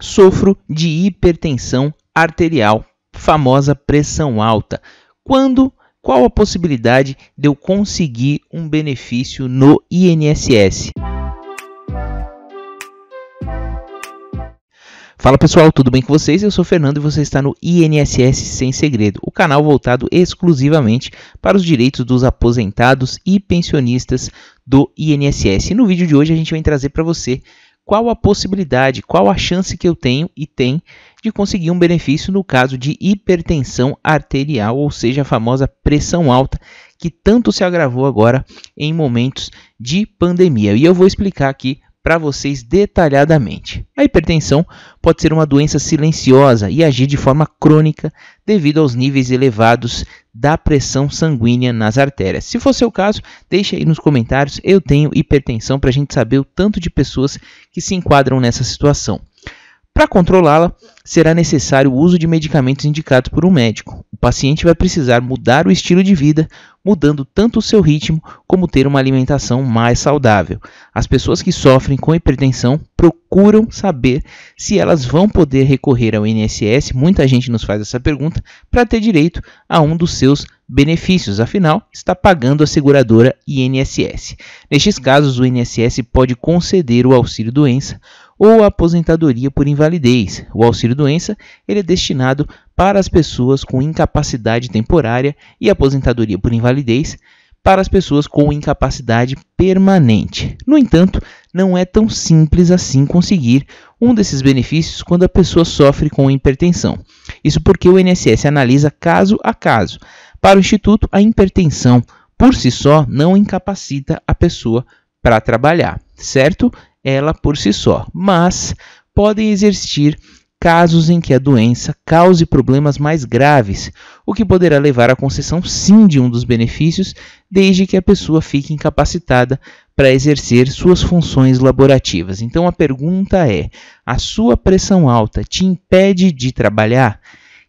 Sofro de hipertensão arterial, famosa pressão alta. Quando qual a possibilidade de eu conseguir um benefício no INSS? Fala pessoal, tudo bem com vocês? Eu sou Fernando e você está no INSS Sem Segredo, o canal voltado exclusivamente para os direitos dos aposentados e pensionistas do INSS. E no vídeo de hoje a gente vai trazer para você qual a possibilidade, qual a chance que eu tenho e tem de conseguir um benefício no caso de hipertensão arterial, ou seja, a famosa pressão alta, que tanto se agravou agora em momentos de pandemia. E eu vou explicar aqui para vocês detalhadamente. A hipertensão pode ser uma doença silenciosa e agir de forma crônica devido aos níveis elevados da pressão sanguínea nas artérias. Se for seu caso, deixe aí nos comentários. Eu tenho hipertensão para a gente saber o tanto de pessoas que se enquadram nessa situação. Para controlá-la, será necessário o uso de medicamentos indicados por um médico. O paciente vai precisar mudar o estilo de vida, mudando tanto o seu ritmo como ter uma alimentação mais saudável. As pessoas que sofrem com hipertensão procuram saber se elas vão poder recorrer ao INSS, muita gente nos faz essa pergunta, para ter direito a um dos seus benefícios, afinal, está pagando a seguradora INSS. Nestes casos, o INSS pode conceder o auxílio doença ou a aposentadoria por invalidez. O auxílio-doença ele é destinado para as pessoas com incapacidade temporária e a aposentadoria por invalidez para as pessoas com incapacidade permanente. No entanto, não é tão simples assim conseguir um desses benefícios quando a pessoa sofre com hipertensão. Isso porque o INSS analisa caso a caso. Para o Instituto, a hipertensão por si só não incapacita a pessoa para trabalhar, certo? ela por si só, mas podem existir casos em que a doença cause problemas mais graves, o que poderá levar à concessão sim de um dos benefícios, desde que a pessoa fique incapacitada para exercer suas funções laborativas. Então a pergunta é: a sua pressão alta te impede de trabalhar?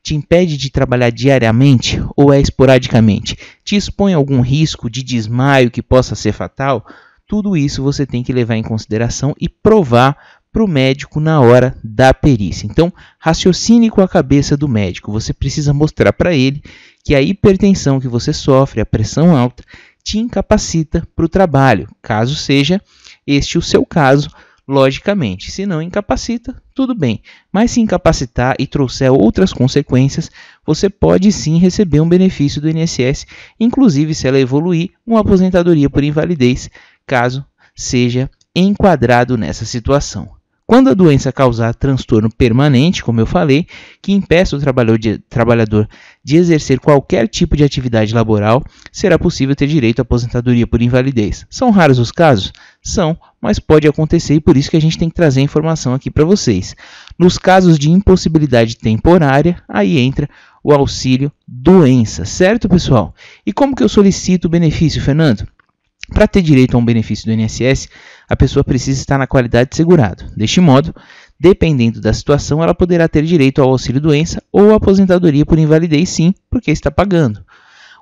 te impede de trabalhar diariamente ou é esporadicamente? Te expõe a algum risco de desmaio que possa ser fatal? Tudo isso você tem que levar em consideração e provar para o médico na hora da perícia. Então, raciocine com a cabeça do médico. Você precisa mostrar para ele que a hipertensão que você sofre, a pressão alta, te incapacita para o trabalho, caso seja este o seu caso, logicamente. Se não incapacita, tudo bem. Mas se incapacitar e trouxer outras consequências, você pode sim receber um benefício do INSS, inclusive se ela evoluir, uma aposentadoria por invalidez caso seja enquadrado nessa situação. Quando a doença causar transtorno permanente, como eu falei, que impeça o trabalhador de exercer qualquer tipo de atividade laboral, será possível ter direito à aposentadoria por invalidez. São raros os casos? São, mas pode acontecer e por isso que a gente tem que trazer a informação aqui para vocês. Nos casos de impossibilidade temporária, aí entra o auxílio doença, certo, pessoal? E como que eu solicito o benefício, Fernando? Para ter direito a um benefício do INSS, a pessoa precisa estar na qualidade de segurado. Deste modo, dependendo da situação, ela poderá ter direito ao auxílio-doença ou aposentadoria por invalidez, sim, porque está pagando.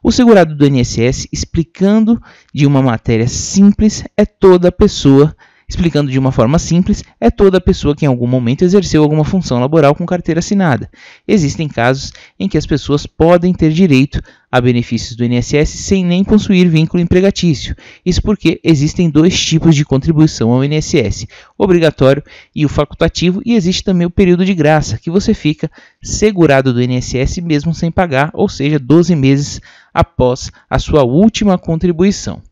O segurado do INSS, explicando de uma matéria simples, é toda pessoa Explicando de uma forma simples, é toda a pessoa que em algum momento exerceu alguma função laboral com carteira assinada. Existem casos em que as pessoas podem ter direito a benefícios do INSS sem nem possuir vínculo empregatício. Isso porque existem dois tipos de contribuição ao INSS: obrigatório e o facultativo, e existe também o período de graça, que você fica segurado do INSS mesmo sem pagar, ou seja, 12 meses após a sua última contribuição.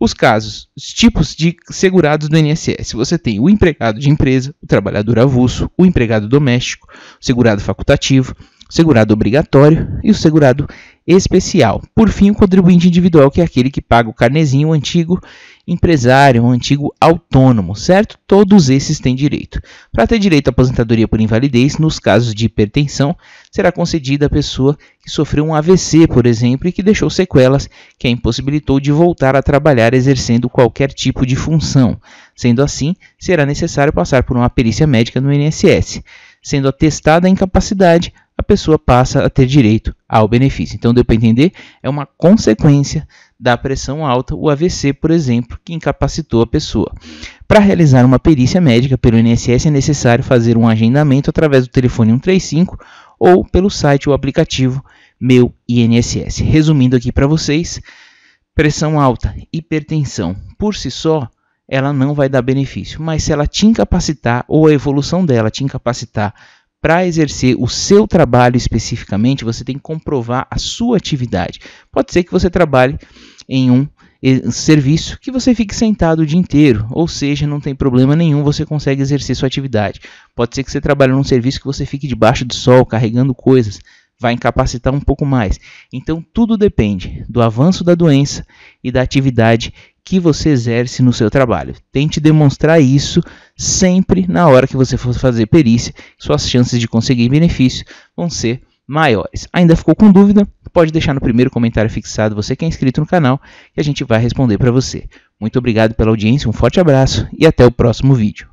Os casos, os tipos de segurados do INSS. Você tem o empregado de empresa, o trabalhador avulso, o empregado doméstico, o segurado facultativo, o segurado obrigatório e o segurado especial. Por fim, o contribuinte individual, que é aquele que paga o carnezinho antigo empresário, um antigo autônomo, certo? Todos esses têm direito. Para ter direito à aposentadoria por invalidez, nos casos de hipertensão, será concedida à pessoa que sofreu um AVC, por exemplo, e que deixou sequelas que a impossibilitou de voltar a trabalhar exercendo qualquer tipo de função. Sendo assim, será necessário passar por uma perícia médica no INSS. Sendo atestada a incapacidade, a pessoa passa a ter direito ao benefício. Então, deu para entender? É uma consequência da pressão alta, o AVC, por exemplo, que incapacitou a pessoa. Para realizar uma perícia médica pelo INSS é necessário fazer um agendamento através do telefone 135 ou pelo site ou aplicativo Meu INSS. Resumindo aqui para vocês, pressão alta, hipertensão, por si só, ela não vai dar benefício, mas se ela te incapacitar ou a evolução dela te incapacitar para exercer o seu trabalho especificamente, você tem que comprovar a sua atividade. Pode ser que você trabalhe em um eh, serviço que você fique sentado o dia inteiro, ou seja, não tem problema nenhum, você consegue exercer sua atividade. Pode ser que você trabalhe num serviço que você fique debaixo do sol, carregando coisas, vai incapacitar um pouco mais. Então tudo depende do avanço da doença e da atividade que você exerce no seu trabalho. Tente demonstrar isso sempre na hora que você for fazer perícia, suas chances de conseguir benefício vão ser maiores. Ainda ficou com dúvida? Pode deixar no primeiro comentário fixado você que é inscrito no canal que a gente vai responder para você. Muito obrigado pela audiência, um forte abraço e até o próximo vídeo.